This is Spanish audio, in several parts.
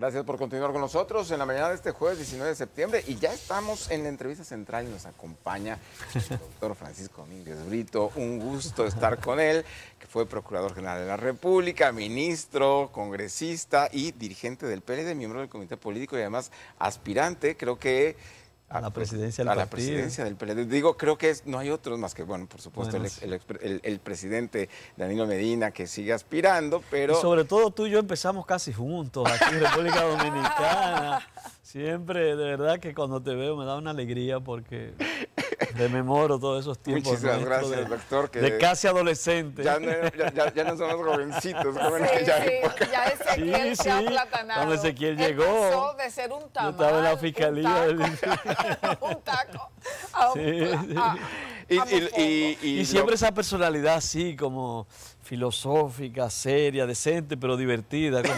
Gracias por continuar con nosotros en la mañana de este jueves 19 de septiembre y ya estamos en la entrevista central y nos acompaña el doctor Francisco Domínguez Brito. Un gusto estar con él, que fue Procurador General de la República, ministro, congresista y dirigente del PLD, miembro del Comité Político y además aspirante. Creo que a la presidencia del a la presidencia del PLD. Digo, creo que no hay otros más que, bueno, por supuesto, el, presidente Danilo Medina que sigue aspirando, pero... sobre todo tú y yo empezamos casi juntos aquí en República Dominicana. Siempre, de verdad que cuando te veo me da una alegría porque Rememoro todos esos tiempos. Muchísimas gracias, de, doctor. Que de casi adolescente. Ya no, ya, ya no somos jovencitos, como sí, en aquella sí, época. Ya Ezequiel sí, se ha platanado. Cuando Ezequiel llegó. Pasó de ser un tamal, Yo estaba en la fiscalía. Un taco, y, y, y, y siempre esa personalidad así, como filosófica, seria, decente, pero divertida.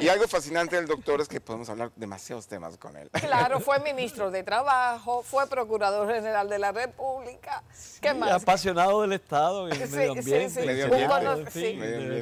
Y algo fascinante del doctor es que podemos hablar demasiados temas con él. Claro, fue ministro de Trabajo, fue procurador general de la República. ¿Qué más? Apasionado del Estado y sí, medio ambiente.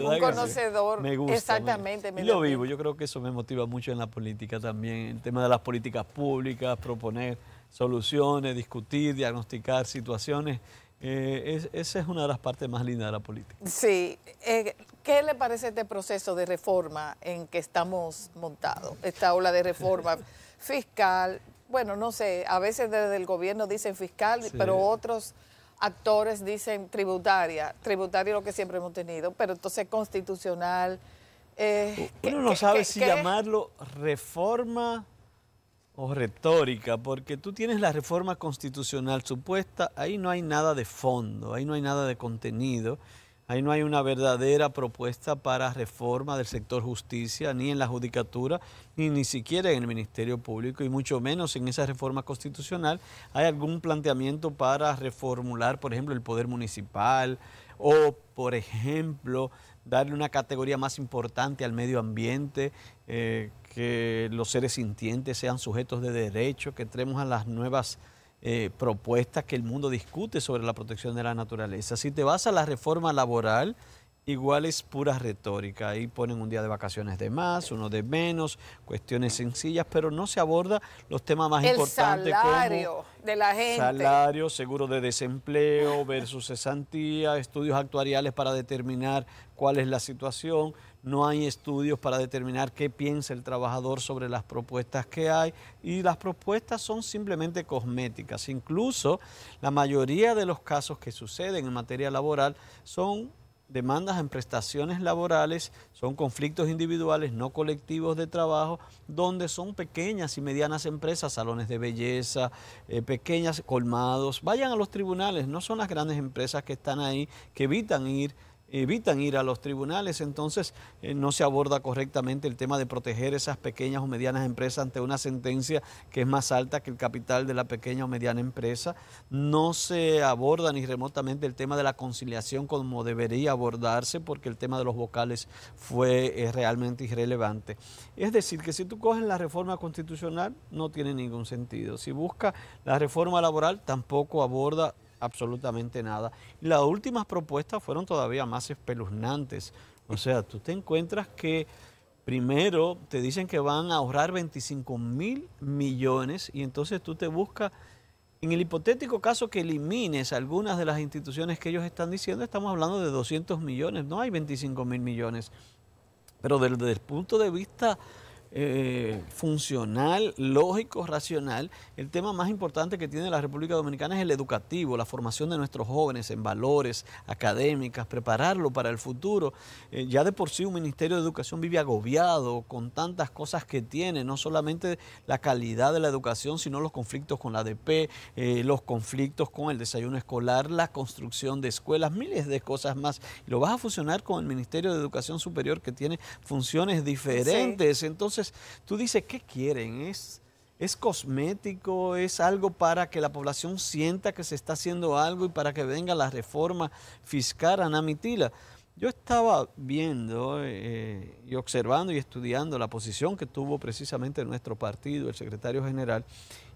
Un, conocedor. Me gusta. Exactamente. Me... Y lo vivo, yo creo que eso me motiva mucho en la política también, el tema de las políticas públicas, proponer soluciones, discutir, diagnosticar situaciones eh, esa es una de las partes más lindas de la política. Sí. Eh, ¿Qué le parece este proceso de reforma en que estamos montados? Esta ola de reforma fiscal, bueno, no sé, a veces desde el gobierno dicen fiscal, pero otros actores dicen tributaria, tributaria lo que siempre hemos tenido, pero entonces constitucional. Eh, uno no sabe si llamarlo reforma o retórica, porque tú tienes la reforma constitucional supuesta, ahí no hay nada de fondo, ahí no hay nada de contenido, ahí no hay una verdadera propuesta para reforma del sector justicia, ni en la judicatura, ni, ni siquiera en el Ministerio Público, y mucho menos en esa reforma constitucional hay algún planteamiento para reformular, por ejemplo, el poder municipal o, por ejemplo, darle una categoría más importante al medio ambiente. Eh, que los seres sintientes sean sujetos de derecho, que entremos a las nuevas eh, propuestas que el mundo discute sobre la protección de la naturaleza. Si te vas a la reforma laboral, igual es pura retórica. Ahí ponen un día de vacaciones de más, uno de menos, cuestiones sencillas, pero no se aborda los temas más el importantes. Salario de la gente. Salario, seguro de desempleo versus cesantía, estudios actuariales para determinar cuál es la situación no hay estudios para determinar qué piensa el trabajador sobre las propuestas que hay y las propuestas son simplemente cosméticas. Incluso la mayoría de los casos que suceden en materia laboral son demandas en prestaciones laborales, son conflictos individuales, no colectivos de trabajo, donde son pequeñas y medianas empresas, salones de belleza, eh, pequeñas colmados. Vayan a los tribunales, no son las grandes empresas que están ahí, que evitan ir evitan ir a los tribunales, entonces eh, no se aborda correctamente el tema de proteger esas pequeñas o medianas empresas ante una sentencia que es más alta que el capital de la pequeña o mediana empresa. No se aborda ni remotamente el tema de la conciliación como debería abordarse porque el tema de los vocales fue eh, realmente irrelevante. Es decir, que si tú coges la reforma constitucional no tiene ningún sentido. Si busca la reforma laboral tampoco aborda absolutamente nada. Las últimas propuestas fueron todavía más espeluznantes. O sea, tú te encuentras que primero te dicen que van a ahorrar 25 mil millones y entonces tú te buscas, en el hipotético caso que elimines algunas de las instituciones que ellos están diciendo, estamos hablando de 200 millones, no hay 25 mil millones. Pero desde el punto de vista eh, funcional, lógico, racional, el tema más importante que tiene la República Dominicana es el educativo, la formación de nuestros jóvenes en valores académicas, prepararlo para el futuro. Eh, ya de por sí un Ministerio de Educación vive agobiado con tantas cosas que tiene, no solamente la calidad de la educación, sino los conflictos con la ADP, eh, los conflictos con el desayuno escolar, la construcción de escuelas, miles de cosas más. Lo vas a fusionar con el Ministerio de Educación Superior que tiene funciones diferentes. Entonces, tú dices, ¿qué quieren? ¿Es, ¿Es cosmético? ¿Es algo para que la población sienta que se está haciendo algo y para que venga la reforma fiscal a Namitila? Yo estaba viendo eh, y observando y estudiando la posición que tuvo precisamente nuestro partido, el secretario general,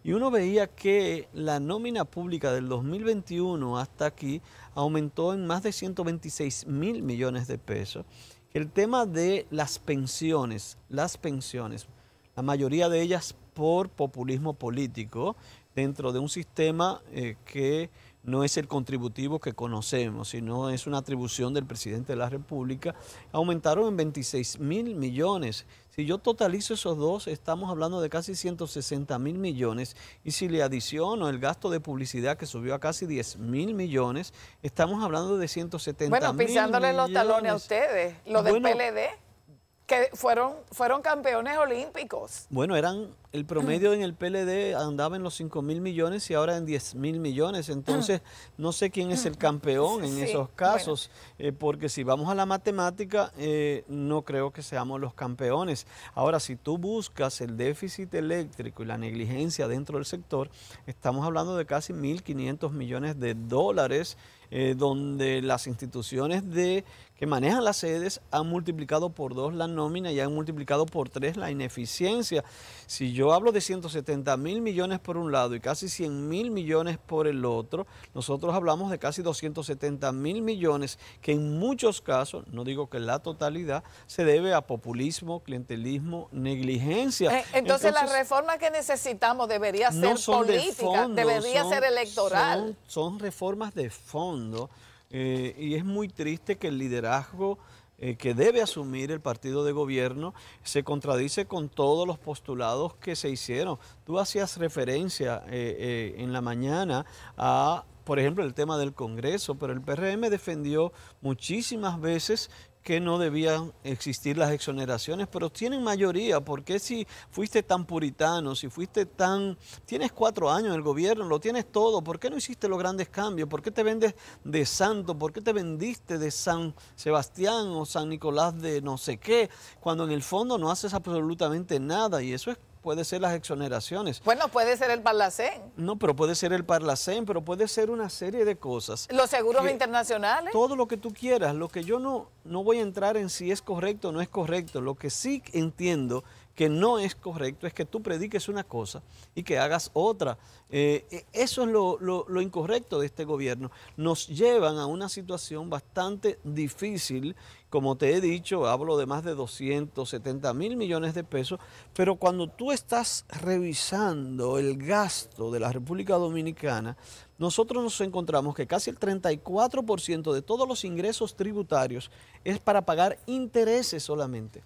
y uno veía que la nómina pública del 2021 hasta aquí aumentó en más de 126 mil millones de pesos el tema de las pensiones, las pensiones, la mayoría de ellas por populismo político, dentro de un sistema eh, que no es el contributivo que conocemos, sino es una atribución del presidente de la República, aumentaron en 26 mil millones si yo totalizo esos dos, estamos hablando de casi 160 mil millones. Y si le adiciono el gasto de publicidad que subió a casi 10 mil millones, estamos hablando de 170 mil millones. Bueno, pisándole los talones a ustedes, los de PLD, que fueron, fueron campeones olímpicos. Bueno, eran el promedio en el PLD andaba en los 5 mil millones y ahora en 10 mil millones. Entonces, no sé quién es el campeón en esos casos, eh, porque si vamos a la matemática, eh, no creo que seamos los campeones. Ahora, si tú buscas el déficit eléctrico y la negligencia dentro del sector, estamos hablando de casi 1.500 millones de dólares. Eh, donde las instituciones de, que manejan las sedes han multiplicado por dos la nómina y han multiplicado por tres la ineficiencia. Si yo yo hablo de 170 mil millones por un lado y casi 100 mil millones por el otro, nosotros hablamos de casi 270 mil millones que en muchos casos, no digo que la totalidad, se debe a populismo, clientelismo, negligencia. Eh, entonces, las la reforma que necesitamos debería ser no política, debería ser electoral. Son, reformas de fondo eh, y es muy triste que el liderazgo eh, que debe asumir el partido de gobierno se contradice con todos los postulados que se hicieron. Tú hacías referencia eh, eh, en la mañana a por ejemplo, el tema del Congreso, pero el PRM defendió muchísimas veces que no debían existir las exoneraciones, pero tienen mayoría. porque si fuiste tan puritano, si fuiste tan... Tienes cuatro años en el gobierno, lo tienes todo, ¿por qué no hiciste los grandes cambios? ¿Por qué te vendes de santo? ¿Por qué te vendiste de San Sebastián o San Nicolás de no sé qué? Cuando en el fondo no haces absolutamente nada y eso es puede ser las exoneraciones. Bueno, puede ser el Parlacén. No, pero puede ser el Parlacén, pero puede ser una serie de cosas. Los seguros internacionales. Todo lo que tú quieras. Lo que yo no, no voy a entrar en si es correcto o no es correcto. Lo que sí entiendo que no es correcto es que tú prediques una cosa y que hagas otra. Eh, e-, eso es lo, lo, incorrecto de este gobierno. Nos llevan a una situación bastante difícil. Como te he dicho, hablo de más de 270 mil millones de pesos, pero cuando tú estás revisando el gasto de la República Dominicana, nosotros nos encontramos que casi el 34% de todos los ingresos tributarios es para pagar intereses solamente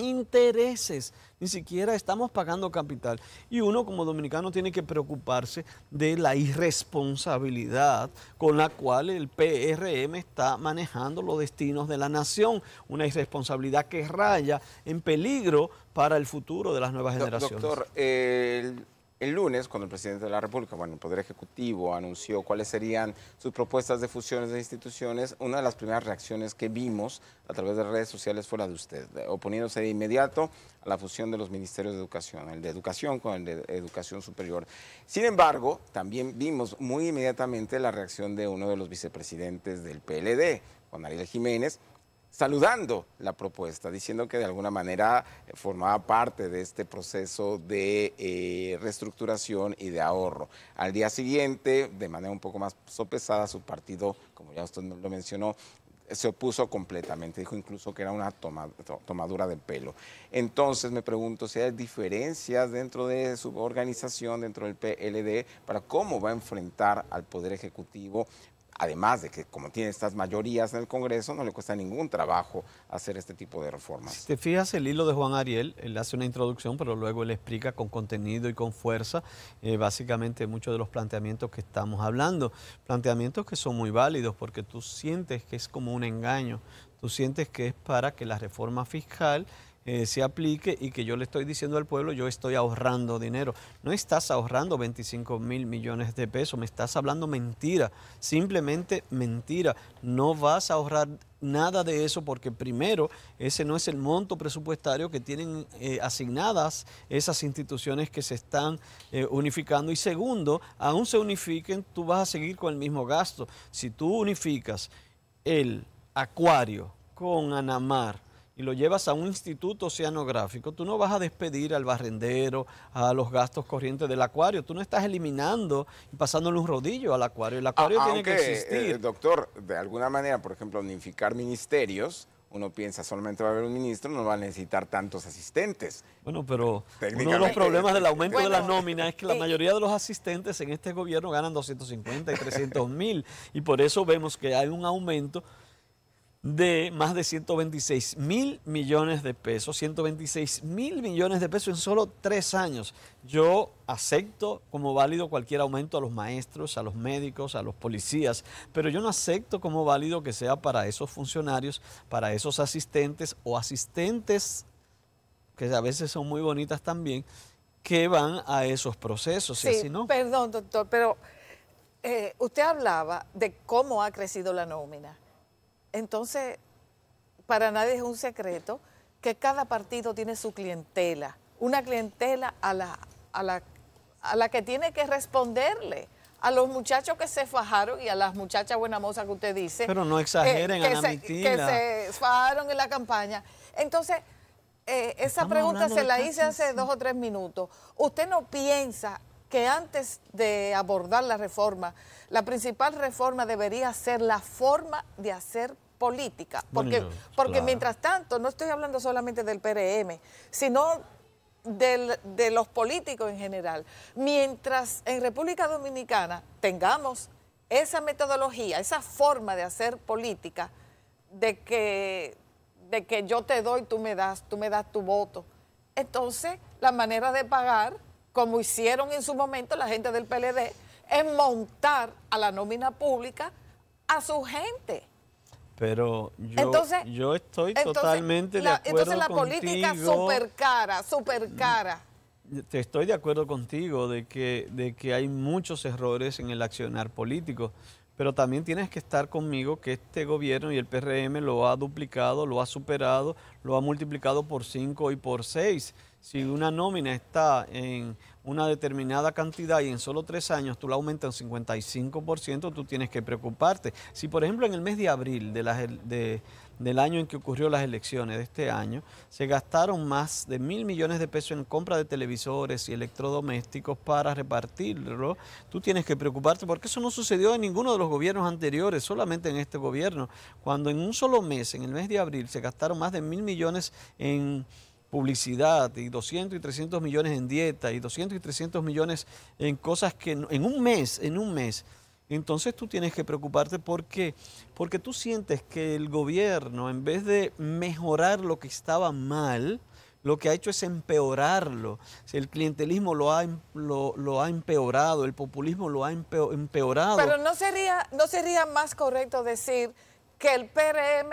intereses, ni siquiera estamos pagando capital. Y uno como dominicano tiene que preocuparse de la irresponsabilidad con la cual el PRM está manejando los destinos de la nación, una irresponsabilidad que raya en peligro para el futuro de las nuevas generaciones el lunes, cuando el presidente de la República, bueno, el Poder Ejecutivo anunció cuáles serían sus propuestas de fusiones de instituciones, una de las primeras reacciones que vimos a través de redes sociales fue la de usted, oponiéndose de inmediato a la fusión de los ministerios de educación, el de educación con el de educación superior. Sin embargo, también vimos muy inmediatamente la reacción de uno de los vicepresidentes del PLD, Juan Ariel Jiménez, saludando la propuesta, diciendo que de alguna manera eh, formaba parte de este proceso de eh, reestructuración y de ahorro. Al día siguiente, de manera un poco más sopesada, su partido, como ya usted lo mencionó, se opuso completamente, dijo incluso que era una tomadura de pelo. Entonces me pregunto si hay diferencias dentro de su organización, dentro del PLD, para cómo va a enfrentar al Poder Ejecutivo, además de que como tiene estas mayorías en el Congreso, no le cuesta ningún trabajo hacer este tipo de reformas. Si te fijas el hilo de Juan Ariel, él hace una introducción, pero luego él explica con contenido y con fuerza eh, básicamente muchos de los planteamientos que estamos hablando, planteamientos que son muy válidos porque tú sientes que es como un engaño, tú sientes que es para que la reforma fiscal eh, se aplique y que yo le estoy diciendo al pueblo, yo estoy ahorrando dinero. No estás ahorrando 25 mil millones de pesos, me estás hablando mentira, simplemente mentira. No vas a ahorrar nada de eso porque primero ese no es el monto presupuestario que tienen eh, asignadas esas instituciones que se están eh, unificando y segundo, aún se unifiquen, tú vas a seguir con el mismo gasto. Si tú unificas el acuario con Anamar, y lo llevas a un instituto oceanográfico, tú no vas a despedir al barrendero, a los gastos corrientes del acuario, tú no estás eliminando y pasándole un rodillo al acuario, el acuario tiene que existir. El eh, doctor, de alguna manera, por ejemplo, unificar ministerios, uno piensa solamente va a haber un ministro, no va a necesitar tantos asistentes. Bueno, pero uno de los problemas del aumento de las nómina es que la mayoría de los asistentes en este gobierno ganan 250 y 300 mil, y por eso vemos que hay un aumento de más de 126 mil millones de pesos, 126 mil millones de pesos en solo tres años. Yo acepto como válido cualquier aumento a los maestros, a los médicos, a los policías, pero yo no acepto como válido que sea para esos funcionarios, para esos asistentes o asistentes, que a veces son muy bonitas también, que van a esos procesos. Sí, no. perdón, doctor, pero eh, usted hablaba de cómo ha crecido la nómina. Entonces, para nadie es un secreto que cada partido tiene su clientela, una clientela a la, que tiene que responderle a los muchachos que se fajaron y a las muchachas buena moza que usted dice. Pero no eh, exageren, que, que, se, que se fajaron en la campaña. Entonces, eh, esa pregunta se la hice hace dos o tres minutos. ¿Usted no piensa que antes de abordar la reforma, la principal reforma debería ser la forma de hacer política. Porque, porque mientras tanto, no estoy hablando solamente del PRM, sino de los políticos en general. Mientras en República Dominicana tengamos esa metodología, esa forma de hacer política, de que, de que yo te doy, tú me das, tú me das tu voto, entonces la manera de pagar como hicieron en su momento la gente del PLD, en montar a la nómina pública a su gente. Pero yo, estoy totalmente de acuerdo Entonces la política súper cara, súper cara. Te estoy de acuerdo contigo de que, de que hay muchos errores en el accionar político, pero también tienes que estar conmigo que este gobierno y el PRM lo ha duplicado, lo ha superado, lo ha multiplicado por cinco y por seis. Si una nómina está en una determinada cantidad y en solo tres años tú la aumentas un 55%, tú tienes que preocuparte. Si, por ejemplo, en el mes de abril de las, del año en que ocurrió las elecciones de este año, se gastaron más de mil millones de pesos en compra de televisores y electrodomésticos para repartirlo, tú tienes que preocuparte porque eso no sucedió en ninguno de los gobiernos anteriores, solamente en este gobierno, cuando en un solo mes, en el mes de abril, se gastaron más de mil millones en publicidad y 200 y 300 millones en dieta y 200 y 300 millones en cosas que en un mes, en un mes. Entonces tú tienes que preocuparte porque porque tú sientes que el gobierno en vez de mejorar lo que estaba mal, lo que ha hecho es empeorarlo. El clientelismo lo ha, em, lo, ha empeorado, el populismo lo ha empeorado. Pero no sería, no sería más correcto decir que el PRM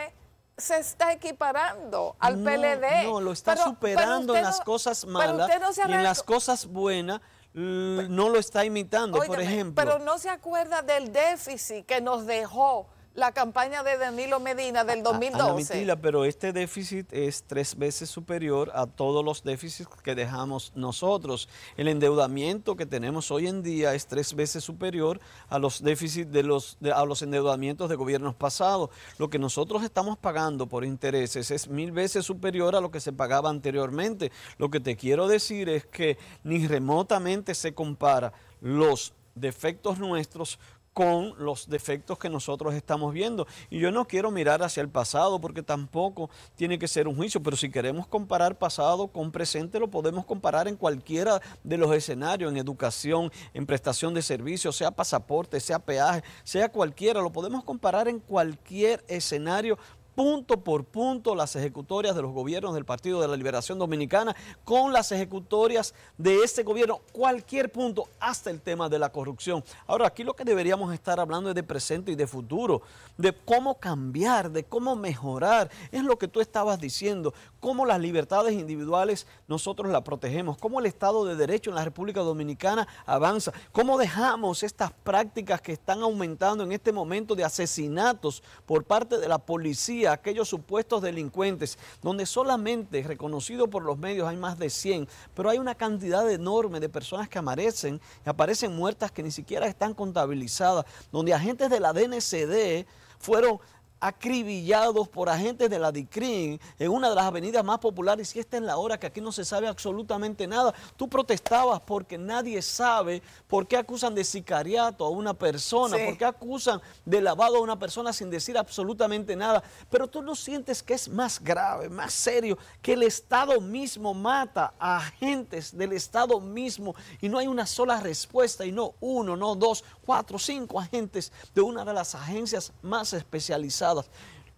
se está equiparando al PLD. No, lo está superando en las cosas malas y en las cosas buenas no lo está imitando, por ejemplo. Pero no se acuerda del déficit que nos dejó la campaña de Danilo Medina del 2012. Ah, ah, Ana Mitila, pero este déficit es tres veces superior a todos los déficits que dejamos nosotros. El endeudamiento que tenemos hoy en día es tres veces superior a los déficits de los a los endeudamientos de gobiernos pasados. Lo que nosotros estamos pagando por intereses es mil veces superior a lo que se pagaba anteriormente. Lo que te quiero decir es que ni remotamente se compara los defectos nuestros con los defectos que nosotros estamos viendo. Y yo no quiero mirar hacia el pasado porque tampoco tiene que ser un juicio, pero si queremos comparar pasado con presente, lo podemos comparar en cualquiera de los escenarios, en educación, en prestación de servicios, sea pasaporte, sea peaje, sea cualquiera, lo podemos comparar en cualquier escenario punto por punto las ejecutorias de los gobiernos del Partido de la Liberación Dominicana con las ejecutorias de este gobierno, cualquier punto, hasta el tema de la corrupción. Ahora, aquí lo que deberíamos estar hablando es de presente y de futuro, de cómo cambiar, de cómo mejorar. Es lo que tú estabas diciendo, cómo las libertades individuales nosotros las protegemos, cómo el Estado de Derecho en la República Dominicana avanza, cómo dejamos estas prácticas que están aumentando en este momento de asesinatos por parte de la policía aquellos supuestos delincuentes, donde solamente reconocido por los medios hay más de 100, pero hay una cantidad enorme de personas que aparecen, aparecen muertas que ni siquiera están contabilizadas, donde agentes de la DNCD fueron acribillados por agentes de la DICRIN en una de las avenidas más populares y esta es la hora que aquí no se sabe absolutamente nada. Tú protestabas porque nadie sabe por qué acusan de sicariato a una persona, por qué acusan de lavado a una persona sin decir absolutamente nada. Pero tú no sientes que es más grave, más serio, que el Estado mismo mata a agentes del Estado mismo y no hay una sola respuesta y no uno, no dos, cuatro, cinco agentes de una de las agencias más especializadas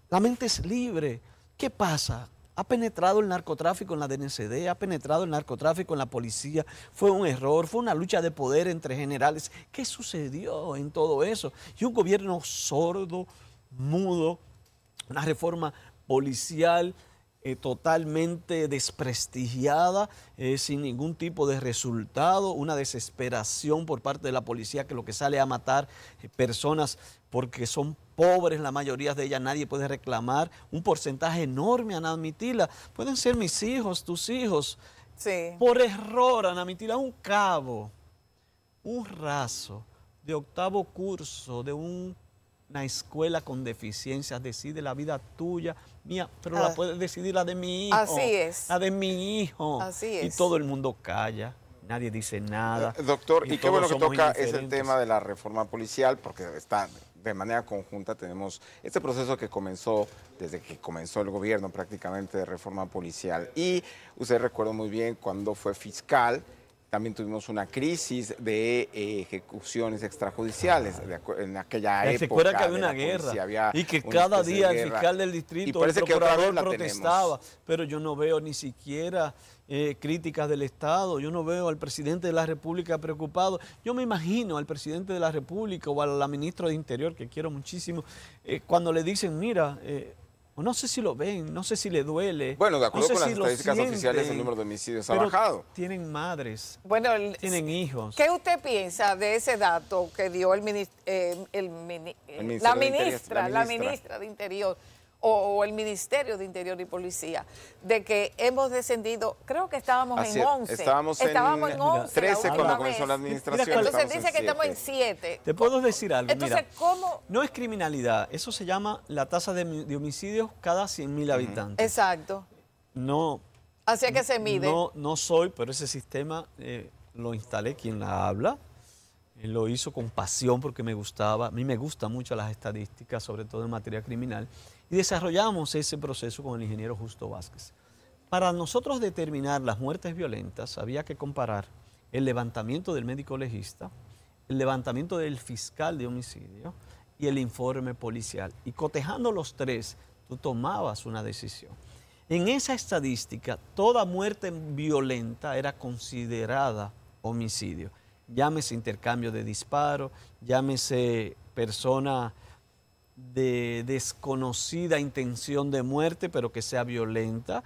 la mente es libre. ¿Qué pasa? Ha penetrado el narcotráfico en la DNCD, ha penetrado el narcotráfico en la policía. Fue un error, fue una lucha de poder entre generales. ¿Qué sucedió en todo eso? Y un gobierno sordo, mudo, una reforma policial eh, totalmente desprestigiada, eh, sin ningún tipo de resultado, una desesperación por parte de la policía que lo que sale a matar eh, personas porque son pobres, la mayoría de ellas nadie puede reclamar, un porcentaje enorme, Ana Mitila, pueden ser mis hijos, tus hijos, sí. por error, Ana Mitila, un cabo, un raso de octavo curso de una escuela con deficiencias, decide la vida tuya, mía, pero ah. la puede decidir la de mi hijo. Así es. La de mi hijo. Así es. Y todo el mundo calla nadie dice nada. Eh, doctor, y, qué bueno que toca es el tema de la reforma policial, porque está de manera conjunta tenemos este proceso que comenzó desde que comenzó el gobierno prácticamente de reforma policial. Y usted recuerda muy bien cuando fue fiscal también tuvimos una crisis de eh, ejecuciones extrajudiciales en aquella época. Se que había una guerra y que cada día el fiscal del distrito, el procurador protestaba, pero yo no veo ni siquiera eh, críticas del Estado, yo no veo al presidente de la República preocupado. Yo me imagino al presidente de la República o a la ministra de Interior, que quiero muchísimo, eh, cuando le dicen, mira no sé si lo ven, no sé si le duele. Bueno, de acuerdo con las estadísticas oficiales, el número de homicidios ha bajado. Tienen madres, bueno, tienen hijos. ¿Qué usted piensa de ese dato que dio el, eh, la ministra, la ministra de Interior? o, el Ministerio de Interior y Policía, de que hemos descendido, creo que estábamos en 11. Estábamos, en, 13 cuando comenzó la administración. Mira, entonces dice que estamos en 7. Te puedo decir algo. Entonces, ¿cómo? No es criminalidad, eso se llama la tasa de, homicidios cada 100.000 habitantes. Exacto. No. Así es que se mide. No, no soy, pero ese sistema eh, lo instalé quien la habla. Lo hizo con pasión porque me gustaba. A mí me gustan mucho las estadísticas, sobre todo en materia criminal y desarrollamos ese proceso con el ingeniero Justo Vázquez. Para nosotros determinar las muertes violentas había que comparar el levantamiento del médico legista, el levantamiento del fiscal de homicidio y el informe policial. Y cotejando los tres, tú tomabas una decisión. En esa estadística, toda muerte violenta era considerada homicidio. Llámese intercambio de disparo llámese persona de desconocida intención de muerte, pero que sea violenta.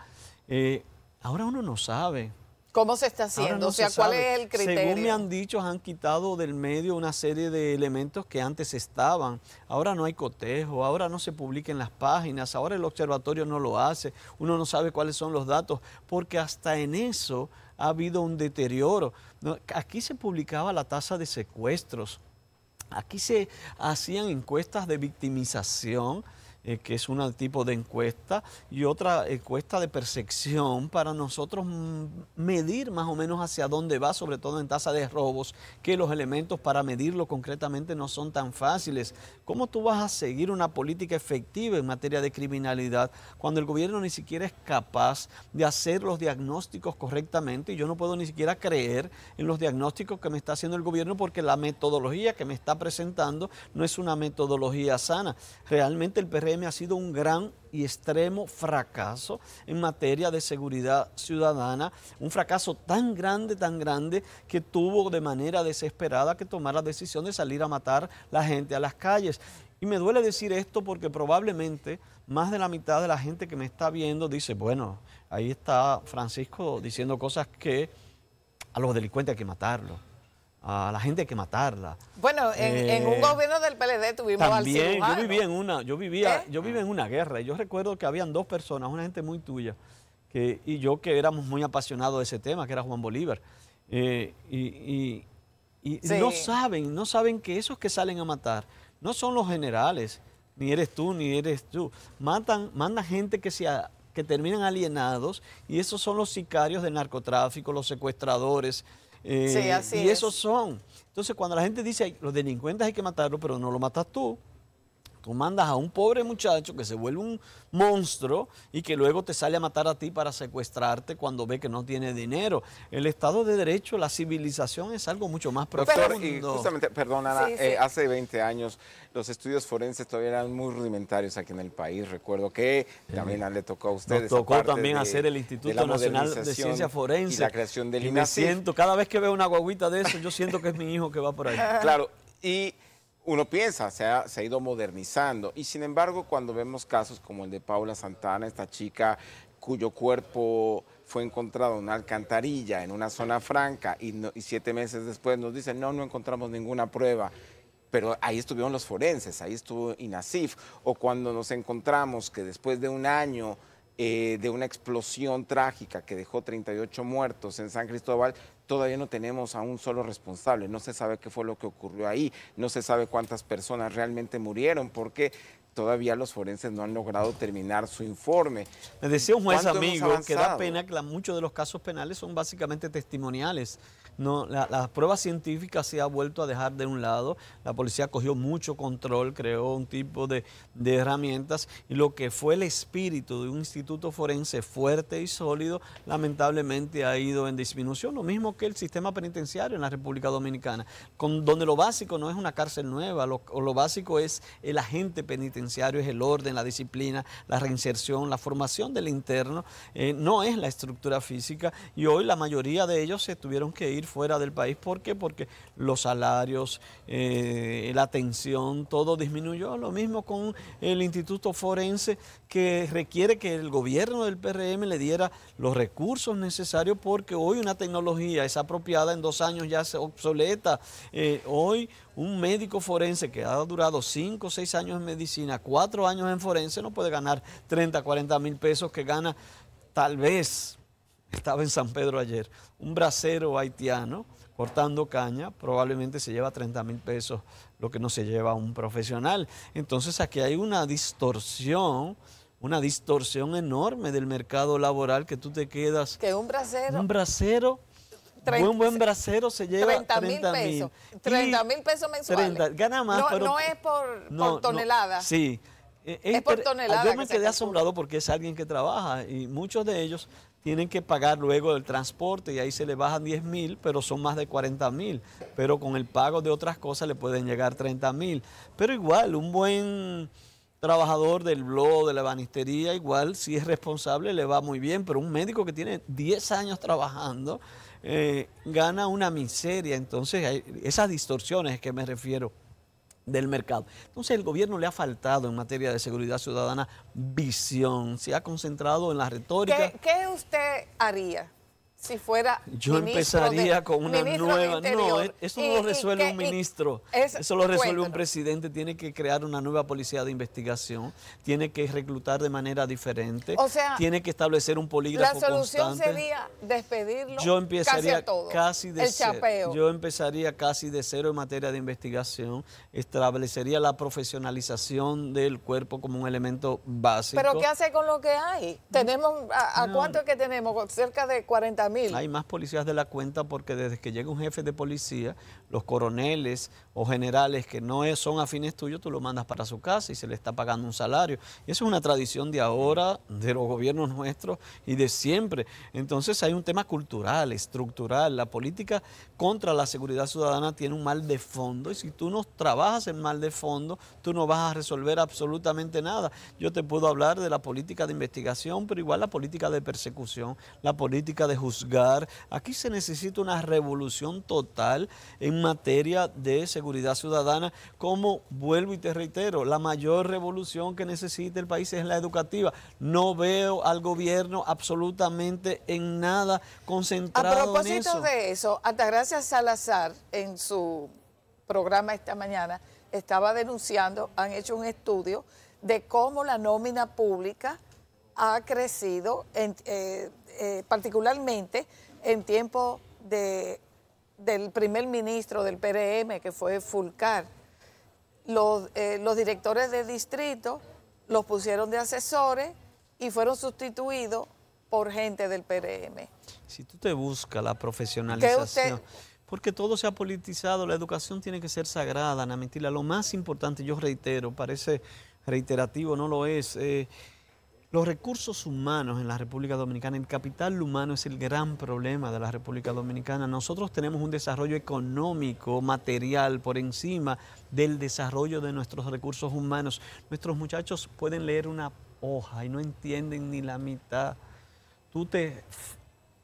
Eh, ahora uno no sabe. ¿Cómo se está haciendo? o sea, ¿cuál es el criterio? Según me han dicho, han quitado del medio una serie de elementos que antes estaban. Ahora no hay cotejo, ahora no se publican las páginas, ahora el observatorio no lo hace, uno no sabe cuáles son los datos, porque hasta en eso ha habido un deterioro. Aquí se publicaba la tasa de secuestros, Aquí se hacían encuestas de victimización eh, que es un tipo de encuesta, y otra encuesta de percepción para nosotros mm, medir más o menos hacia dónde va, sobre todo en tasa de robos, que los elementos para medirlo concretamente no son tan fáciles. ¿Cómo tú vas a seguir una política efectiva en materia de criminalidad cuando el gobierno ni siquiera es capaz de hacer los diagnósticos correctamente? yo no puedo ni siquiera creer en los diagnósticos que me está haciendo el gobierno porque la metodología que me está presentando no es una metodología sana. Realmente el ha sido un gran y extremo fracaso en materia de seguridad ciudadana, un fracaso tan grande, tan grande, que tuvo de manera desesperada que tomar la decisión de salir a matar la gente a las calles. Y me duele decir esto porque probablemente más de la mitad de la gente que me está viendo dice, bueno, ahí está Francisco diciendo cosas que a los delincuentes hay que matarlos a la gente hay que matarla. Bueno, en, un eh, gobierno del PLD tuvimos al yo vivía en una, yo vivía, ¿Eh? yo vivía en una guerra y yo recuerdo que habían dos personas, una gente muy tuya que, y yo que éramos muy apasionados de ese tema, que era Juan Bolívar. Eh, y, y, no saben, no saben que esos que salen a matar no son los generales, ni eres tú, ni eres tú. Matan, mandan gente que sea que terminan alienados y esos son los sicarios del narcotráfico, los secuestradores, eh, así y esos son. Entonces, cuando la gente dice, los delincuentes hay que matarlo pero no lo matas tú. Tú mandas a un pobre muchacho que se vuelve un monstruo y que luego te sale a matar a ti para secuestrarte cuando ve que no tiene dinero. El Estado de Derecho, la civilización es algo mucho más profundo. justamente, perdón Ana, eh, hace 20 años los estudios forenses todavía eran muy rudimentarios aquí en el país. Recuerdo que también le tocó a ustedes. Nos tocó también hacer el Instituto Nacional de Ciencia Forense. Y la creación del y siento, cada vez que veo una guaguita de eso, yo siento que es mi hijo que va por ahí. Claro, y uno piensa, se ha, ido modernizando. Y sin embargo, cuando vemos casos como el de Paula Santana, esta chica cuyo cuerpo fue encontrado en una alcantarilla, en una zona franca, y, y siete meses después nos dicen, no, no encontramos ninguna prueba pero ahí estuvieron los forenses, ahí estuvo Inacif o cuando nos encontramos que después de un año eh, de una explosión trágica que dejó 38 muertos en San Cristóbal, todavía no tenemos a un solo responsable. No se sabe qué fue lo que ocurrió ahí, no se sabe cuántas personas realmente murieron, porque todavía los forenses no han logrado terminar su informe. Me decía un juez amigo que da pena que muchos de los casos penales son básicamente testimoniales. No, la, pruebas prueba se ha vuelto a dejar de un lado. La policía cogió mucho control, creó un tipo de, herramientas y lo que fue el espíritu de un instituto forense fuerte y sólido, lamentablemente ha ido en disminución. Lo mismo que el sistema penitenciario en la República Dominicana, con, donde lo básico no es una cárcel nueva, lo, lo básico es el agente penitenciario, es el orden, la disciplina, la reinserción, la formación del interno. Eh, no es la estructura física y hoy la mayoría de ellos se tuvieron que ir fuera del país. ¿Por qué? Porque los salarios, eh, la atención, todo disminuyó. Lo mismo con el Instituto Forense que requiere que el gobierno del PRM le diera los recursos necesarios porque hoy una tecnología es apropiada, en dos años ya se obsoleta. Eh, hoy un médico forense que ha durado cinco o seis años en medicina, cuatro años en forense, no puede ganar 30, 40 mil pesos que gana tal vez estaba en San Pedro ayer. Un bracero haitiano cortando caña, probablemente se lleva 30 mil pesos, lo que no se lleva un profesional. Entonces aquí hay una distorsión una distorsión enorme del mercado laboral que tú te quedas. Que un bracero. Un bracero. un buen, brasero bracero se lleva 30 mil pesos. 30 mil pesos mensuales. gana más. No, no es por, tonelada. sí. Es, por eh, tonelada. Yo me quedé asombrado porque es alguien que trabaja y muchos de ellos tienen que pagar luego el transporte y ahí se le bajan 10 mil, pero son más de 40 mil. Pero con el pago de otras cosas le pueden llegar 30 mil. Pero igual, un buen trabajador del blog, de la banistería, igual si es responsable le va muy bien, pero un médico que tiene 10 años trabajando eh, gana una miseria. Entonces, esas distorsiones que me refiero del mercado. Entonces el gobierno le ha faltado en materia de seguridad ciudadana visión, se ha concentrado en la retórica. ¿Qué, usted haría si fuera Yo empezaría con una nueva. no, eh, eso lo resuelve un ministro. eso lo resuelve un presidente. Tiene que crear una nueva policía de investigación. Tiene que reclutar de manera diferente. O sea, tiene que establecer un polígrafo La solución sería despedirlo Yo empezaría casi, a todo, de cero. Yo empezaría casi de cero en materia de investigación. Establecería la profesionalización del cuerpo como un elemento básico. Pero ¿qué hace con lo que hay? Tenemos ¿A, cuánto es que tenemos? Cerca de 40 hay más policías de la cuenta porque desde que llega un jefe de policía, los coroneles o generales que no son afines tuyos, tú lo mandas para su casa y se le está pagando un salario. Y eso es una tradición de ahora, de los gobiernos nuestros y de siempre. Entonces hay un tema cultural, estructural. La política contra la seguridad ciudadana tiene un mal de fondo y si tú no trabajas en mal de fondo, tú no vas a resolver absolutamente nada. Yo te puedo hablar de la política de investigación, pero igual la política de persecución, la política de juzgar. Aquí se necesita una revolución total en materia de seguridad seguridad ciudadana, como vuelvo y te reitero, la mayor revolución que necesita el país es la educativa. No veo al gobierno absolutamente en nada concentrado. A propósito de eso. hasta gracias a Salazar en su programa esta mañana estaba denunciando, han hecho un estudio de cómo la nómina pública ha crecido, en, eh, eh, particularmente en tiempo de del primer ministro del PRM, que fue Fulcar, eh, los, directores de distrito los pusieron de asesores y fueron sustituidos por gente del PRM. Si tú te buscas la profesionalización, porque todo se ha politizado, la educación tiene que ser sagrada, Ana Mentira. Lo más importante, yo reitero, parece reiterativo, no lo es. Eh, los recursos humanos en la República Dominicana, el capital humano es el gran problema de la República Dominicana. Nosotros tenemos un desarrollo económico, material, por encima del desarrollo de nuestros recursos humanos. Nuestros muchachos pueden leer una hoja y no entienden ni la mitad. Tú te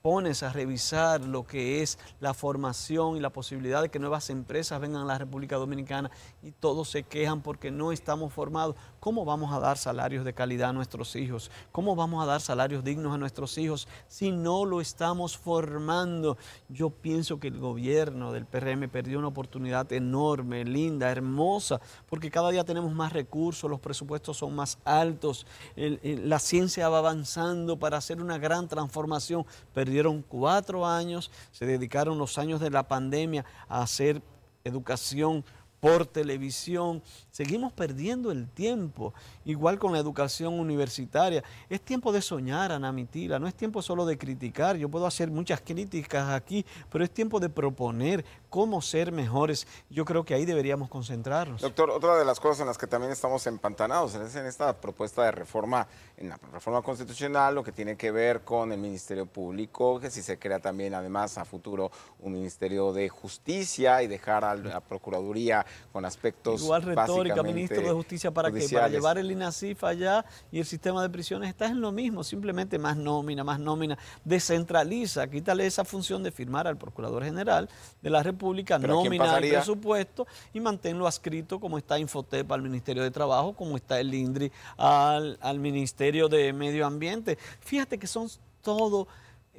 pones a revisar lo que es la formación y la posibilidad de que nuevas empresas vengan a la República Dominicana y todos se quejan porque no estamos formados. ¿Cómo vamos a dar salarios de calidad a nuestros hijos? ¿Cómo vamos a dar salarios dignos a nuestros hijos si no lo estamos formando? Yo pienso que el gobierno del PRM perdió una oportunidad enorme, linda, hermosa, porque cada día tenemos más recursos, los presupuestos son más altos, la ciencia va avanzando para hacer una gran transformación. Perdieron cuatro años, se dedicaron los años de la pandemia a hacer educación por televisión. Seguimos perdiendo el tiempo igual con la educación universitaria. Es tiempo de soñar, Ana Mitila, no es tiempo solo de criticar, yo puedo hacer muchas críticas aquí, pero es tiempo de proponer cómo ser mejores. Yo creo que ahí deberíamos concentrarnos. Doctor, otra de las cosas en las que también estamos empantanados es en esta propuesta de reforma, en la reforma constitucional, lo que tiene que ver con el Ministerio Público, que si se crea también además a futuro un Ministerio de Justicia y dejar a la Procuraduría con aspectos Igual retórica, Ministro de Justicia, para, que, llevar el si falla, y el sistema de prisiones está en lo mismo, simplemente más nómina, más nómina. Descentraliza, quítale esa función de firmar al Procurador General de la República, nómina al presupuesto y manténlo adscrito como está Infotep al Ministerio de Trabajo, como está el INDRI al, al Ministerio de Medio Ambiente. Fíjate que son todo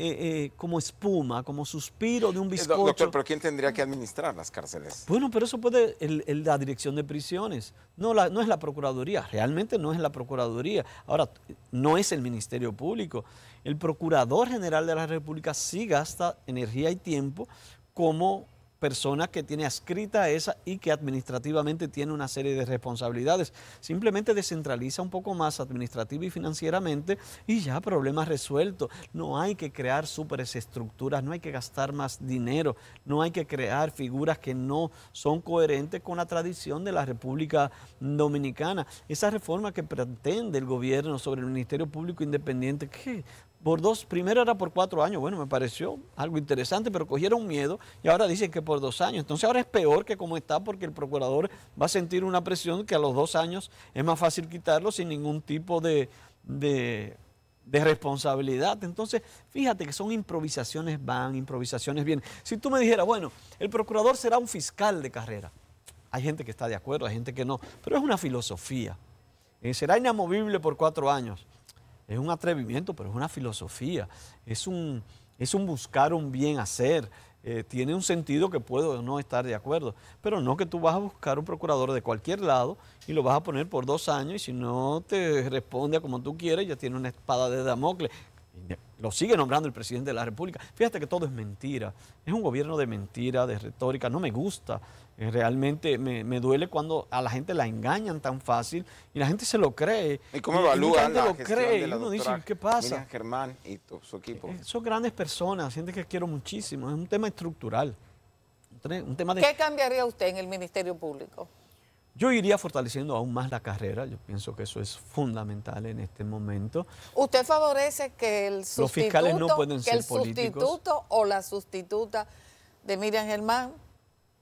eh, eh, como espuma, como suspiro de un eh, bizcocho. Doctor, pero ¿quién tendría que administrar las cárceles? Bueno, pero eso puede el, la dirección de prisiones. No, no es la Procuraduría, realmente no es la Procuraduría. Ahora, no es el Ministerio Público. El Procurador General de la República sí gasta energía y tiempo como persona que tiene adscrita esa y que administrativamente tiene una serie de responsabilidades. Simplemente descentraliza un poco más administrativa y financieramente y ya problema resuelto. No hay que crear superestructuras, no hay que gastar más dinero, no hay que crear figuras que no son coherentes con la tradición de la República Dominicana. Esa reforma que pretende el gobierno sobre el Ministerio Público Independiente, ¿qué? por dos, primero era por cuatro años, bueno, me pareció algo interesante, pero cogieron miedo y ahora dicen que por dos años. Entonces ahora es peor que como está porque el procurador va a sentir una presión que a los dos años es más fácil quitarlo sin ningún tipo de, responsabilidad. Entonces, fíjate que son improvisaciones van, improvisaciones vienen. Si tú me dijeras, bueno, el procurador será un fiscal de carrera. Hay gente que está de acuerdo, hay gente que no, pero es una filosofía. Eh, será inamovible por cuatro años es un atrevimiento, pero es una filosofía, es un, es un buscar un bien hacer. Eh, tiene un sentido que puedo no estar de acuerdo, pero no que tú vas a buscar un procurador de cualquier lado y lo vas a poner por dos años y si no te responde a como tú quieres, ya tiene una espada de Damocles. Lo sigue nombrando el presidente de la República. Fíjate que todo es mentira. Es un gobierno de mentira, de retórica. No me gusta. Eh, realmente me, me duele cuando a la gente la engañan tan fácil y la gente se lo cree. ¿Y cómo evalúan la, lo cree, de la y uno dice, ¿qué pasa? Germán y su equipo. Eh, son grandes personas, gente que quiero muchísimo. Es un tema estructural. Un tema de... ¿Qué cambiaría usted en el Ministerio Público? Yo iría fortaleciendo aún más la carrera, yo pienso que eso es fundamental en este momento. ¿Usted favorece que el sustituto, Los fiscales no pueden el sustituto o la sustituta de Miriam Germán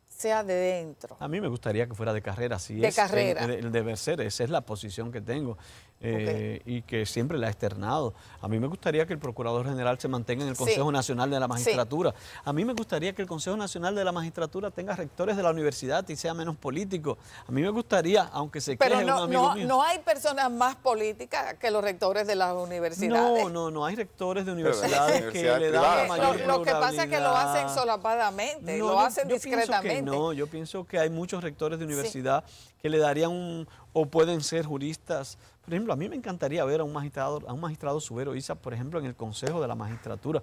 sea de dentro? A mí me gustaría que fuera de carrera, así de es. Carrera. el deber ser, esa es la posición que tengo. Eh, y que siempre la ha externado. A mí me gustaría que el Procurador General se mantenga en el Consejo Nacional de la Magistratura. A mí me gustaría que el Consejo Nacional de la Magistratura tenga rectores de la universidad y sea menos político. A mí me gustaría, aunque se Pero no, no, hay personas más políticas que los rectores de las universidades. No, no, no hay rectores de universidades que le dan la eh, Lo, que pasa es que lo hacen solapadamente, lo hacen discretamente. no, yo pienso que hay muchos rectores de universidad que le darían o pueden ser juristas por ejemplo, a mí me encantaría ver a un magistrado, a un magistrado Subero Isa, por ejemplo, en el Consejo de la Magistratura,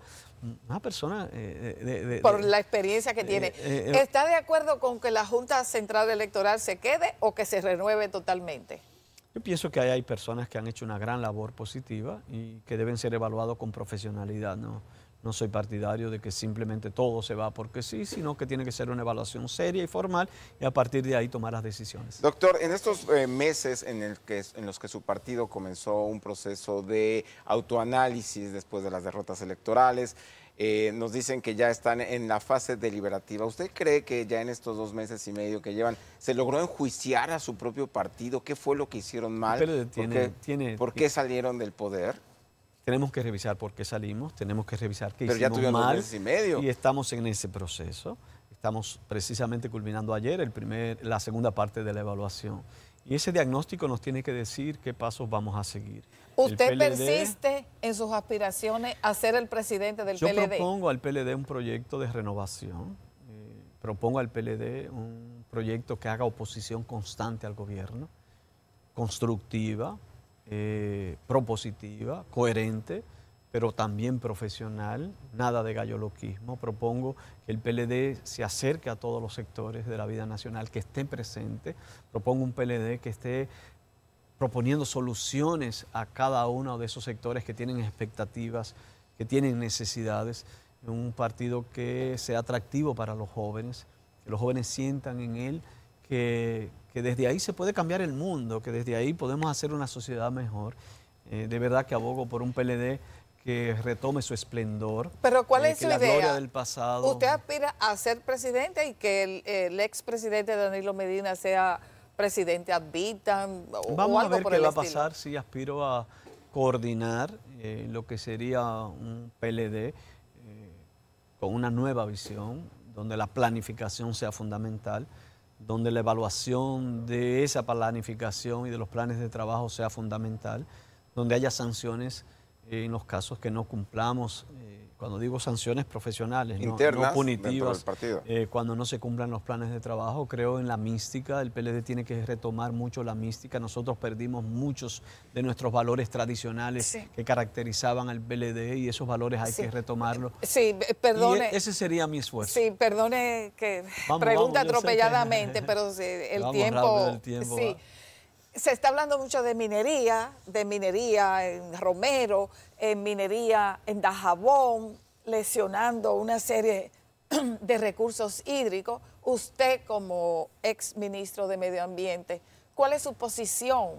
una persona eh, Por la experiencia que eh, tiene. Eh, ¿Está de acuerdo con que la Junta Central Electoral se quede o que se renueve totalmente? Yo pienso que hay personas que han hecho una gran labor positiva y que deben ser evaluados con profesionalidad, ¿no? No soy partidario de que simplemente todo se va porque sí, sino que tiene que ser una evaluación seria y formal y a partir de ahí tomar las decisiones. Doctor, en estos eh, meses en, los que su partido comenzó un proceso de autoanálisis después de las derrotas electorales, eh, nos dicen que ya están en la fase deliberativa. ¿Usted cree que ya en estos dos meses y medio que llevan se logró enjuiciar a su propio partido? ¿Qué fue lo que hicieron mal? ¿Por qué salieron del poder? tenemos que revisar por qué salimos, tenemos que revisar qué Pero hicimos ya mal y, medio. y estamos en ese proceso. Estamos precisamente culminando ayer el primer, la segunda parte de la evaluación. Y ese diagnóstico nos tiene que decir qué pasos vamos a seguir. ¿Usted persiste en sus aspiraciones a ser el presidente del PLD? Yo propongo al PLD un proyecto de renovación. Eh, propongo al PLD un proyecto que haga oposición constante al gobierno, constructiva, eh, propositiva, coherente, pero también profesional, nada de galloloquismo. Propongo que el PLD se acerque a todos los sectores de la vida nacional, que estén presente, Propongo un PLD que esté proponiendo soluciones a cada uno de esos sectores que tienen expectativas, que tienen necesidades. Un partido que sea atractivo para los jóvenes, que los jóvenes sientan en él que que desde ahí se puede cambiar el mundo, que desde ahí podemos hacer una sociedad mejor. Eh, de verdad que abogo por un PLD que retome su esplendor. Pero ¿cuál eh, es que su la idea? del pasado. Usted aspira a ser presidente y que el, expresidente Danilo Medina sea presidente o Vamos a ver qué va a pasar si sí, aspiro a coordinar eh, lo que sería un PLD con una nueva visión, donde la planificación sea fundamental donde la evaluación de esa planificación y de los planes de trabajo sea fundamental, donde haya sanciones en los casos que no cumplamos eh, cuando digo sanciones profesionales, Internas, no, punitivas, eh, cuando no se cumplan los planes de trabajo, creo en la mística, el PLD tiene que retomar mucho la mística, nosotros perdimos muchos de nuestros valores tradicionales que caracterizaban al PLD y esos valores hay que retomarlos. Sí, perdone. ese sería mi esfuerzo. Sí, perdone que pregunta atropelladamente, pero el, vamos tiempo, el tiempo se está hablando mucho de minería, de minería en Romero, en minería en Dajabón, lesionando una serie de recursos hídricos. Usted como ex ministro de Medio Ambiente, ¿cuál es su posición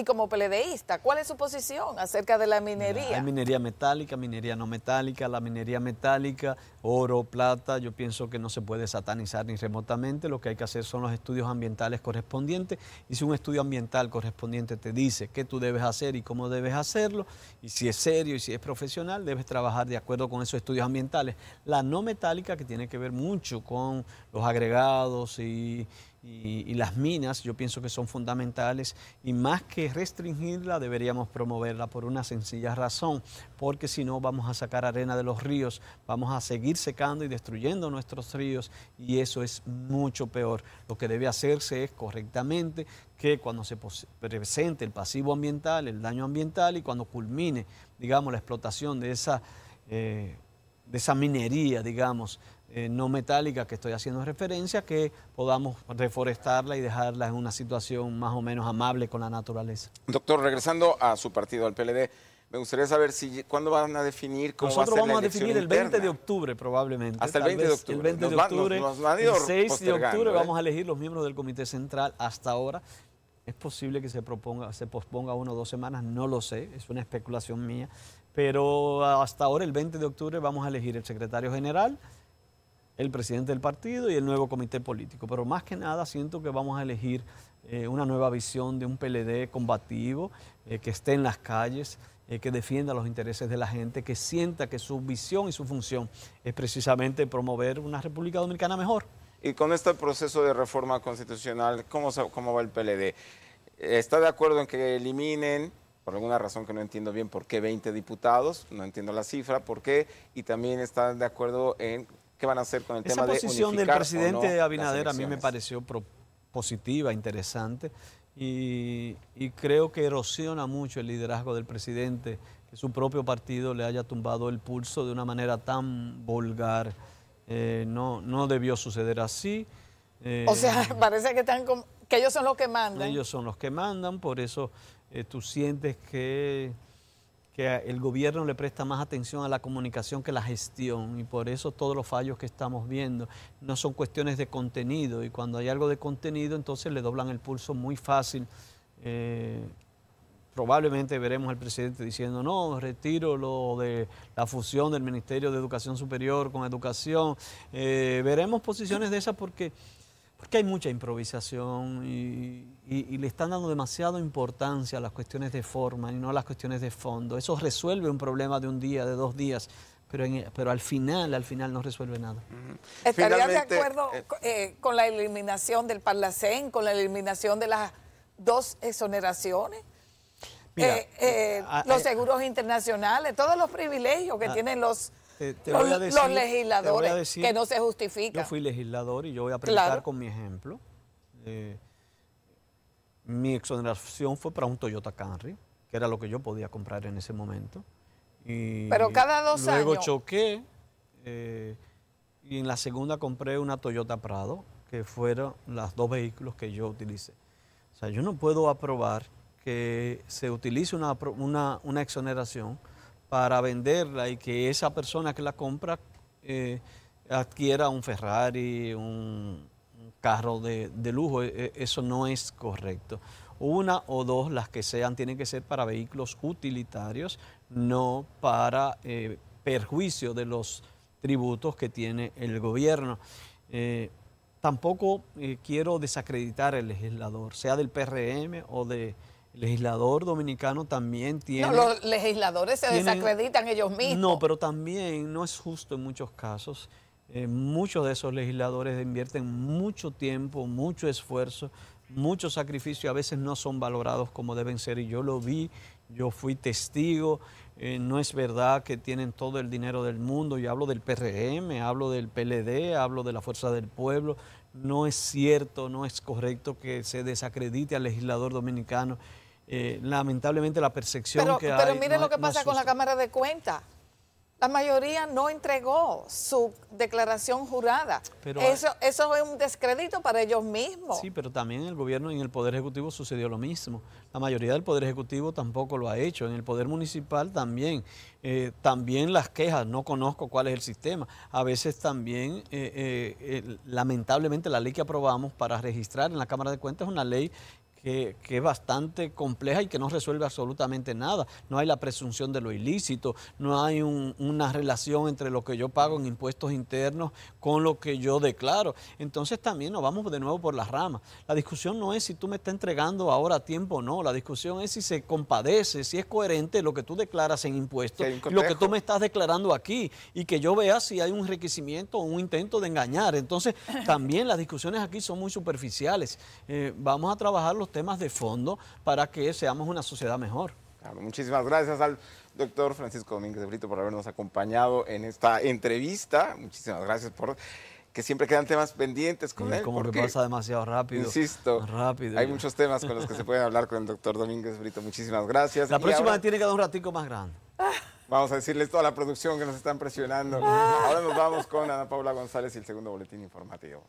y como peledeísta, ¿cuál es su posición acerca de la minería? minería metálica, minería no metálica, la minería metálica, oro, plata, yo pienso que no se puede satanizar ni remotamente, lo que hay que hacer son los estudios ambientales correspondientes y si un estudio ambiental correspondiente te dice qué tú debes hacer y cómo debes hacerlo, y si es serio y si es profesional, debes trabajar de acuerdo con esos estudios ambientales. La no metálica que tiene que ver mucho con los agregados y y, las minas yo pienso que son fundamentales y más que restringirla deberíamos promoverla por una sencilla razón, porque si no vamos a sacar arena de los ríos, vamos a seguir secando y destruyendo nuestros ríos y eso es mucho peor. Lo que debe hacerse es correctamente que cuando se presente el pasivo ambiental, el daño ambiental y cuando culmine, digamos, la explotación de esa, eh, de esa minería, digamos, eh, no metálica que estoy haciendo referencia, que podamos reforestarla y dejarla en una situación más o menos amable con la naturaleza. Doctor, regresando a su partido, al PLD, me gustaría saber si cuándo van a definir cómo va a ser vamos a definir el 20 de octubre probablemente. Hasta el 20 de octubre. El 20 de octubre. el 6 de ¿eh? octubre vamos a elegir los miembros del Comité Central hasta ahora. Es posible que se proponga, se posponga uno o dos semanas, no lo sé, es una especulación mía. Pero hasta ahora, el 20 de octubre, vamos a elegir el secretario general, el presidente del partido y el nuevo comité político. Pero más que nada siento que vamos a elegir eh, una nueva visión de un PLD combativo, eh, que esté en las calles, eh, que defienda los intereses de la gente, que sienta que su visión y su función es precisamente promover una República Dominicana mejor. Y con este proceso de reforma constitucional, ¿cómo, cómo va el PLD? ¿Está de acuerdo en que eliminen por alguna razón que no entiendo bien por qué 20 diputados, no entiendo la cifra, por qué, y también están de acuerdo en qué van a hacer con el tema de la posición del presidente Abinader a mí me pareció positiva, interesante, y, creo que erosiona mucho el liderazgo del presidente, que su propio partido le haya tumbado el pulso de una manera tan vulgar. Eh, no, no debió suceder así. Eh, o sea, parece que, están que ellos son los que mandan. Ellos son los que mandan, por eso eh, tú sientes que el gobierno le presta más atención a la comunicación que la gestión y por eso todos los fallos que estamos viendo no son cuestiones de contenido y cuando hay algo de contenido entonces le doblan el pulso muy fácil. Eh, probablemente veremos al presidente diciendo, no, retiro lo de la fusión del Ministerio de Educación Superior con Educación. Eh, veremos posiciones de esas porque porque hay mucha improvisación y, le están dando demasiada importancia a las cuestiones de forma y no a las cuestiones de fondo. Eso resuelve un problema de un día, de dos días, pero, pero al final, al final no resuelve nada. ¿Estarías de acuerdo eh, eh, con la eliminación del Parlacén, con la eliminación de las dos exoneraciones? Eh, los seguros internacionales, todos los privilegios que tienen los te, los, legisladores, que no se justifica. Yo fui legislador y yo voy a presentar con mi ejemplo. Eh, mi exoneración fue para un Toyota Camry, que era lo que yo podía comprar en ese momento. Y Pero cada dos luego años. Luego choqué eh, y en la segunda compré una Toyota Prado, que fueron los dos vehículos que yo utilicé. O sea, yo no puedo aprobar que se utilice una, una, una exoneración para venderla y que esa persona que la compra eh, adquiera un Ferrari, un, carro de, lujo. E, e, eso no es correcto. Una o dos, las que sean, tienen que ser para vehículos utilitarios, no para eh, perjuicio de los tributos que tiene el gobierno. Eh, tampoco quiero desacreditar al legislador, sea del PRM o de el legislador dominicano también tiene... No, los legisladores se desacreditan ellos mismos. No, pero también no es justo en muchos casos. Eh, muchos de esos legisladores invierten mucho tiempo, mucho esfuerzo, mucho sacrificio. A veces no son valorados como deben ser y yo lo vi, yo fui testigo. Eh, no es verdad que tienen todo el dinero del mundo. Yo hablo del PRM, hablo del PLD, hablo de la Fuerza del Pueblo. No es cierto, no es correcto que se desacredite al legislador dominicano eh, lamentablemente la percepción que hay. Pero mire lo que pasa con la Cámara de Cuentas. La mayoría no entregó su declaración jurada. eso, eso es un descrédito para ellos mismos. Sí, pero también en el gobierno y en el Poder Ejecutivo sucedió lo mismo. La mayoría del Poder Ejecutivo tampoco lo ha hecho. En el Poder Municipal también. Eh, también las quejas, no conozco cuál es el sistema. A veces también, eh, lamentablemente, la ley que aprobamos para registrar en la Cámara de Cuentas es una ley que, es bastante compleja y que no resuelve absolutamente nada. No hay la presunción de lo ilícito, no hay una relación entre lo que yo pago en impuestos internos con lo que yo declaro. Entonces también nos vamos de nuevo por las ramas. La discusión no es si tú me estás entregando ahora a tiempo o no, la discusión es si se compadece, si es coherente lo que tú declaras en impuestos, lo que tú me estás declarando aquí y que yo vea si hay un enriquecimiento o un intento de engañar. Entonces también las discusiones aquí son muy superficiales. Eh, vamos a trabajar los temas de fondo para que seamos una sociedad mejor. muchísimas gracias al doctor Francisco Domínguez Brito por habernos acompañado en esta entrevista. Muchísimas gracias por que siempre quedan temas pendientes con él. Como que pasa demasiado rápido. Insisto, rápido, hay muchos temas con los que se pueden hablar con el doctor Domínguez Brito. Muchísimas gracias. La próxima tiene que dar un ratico más grande. Vamos a decirles toda la producción que nos están presionando. Ahora nos vamos con Ana Paula González y el segundo boletín informativo.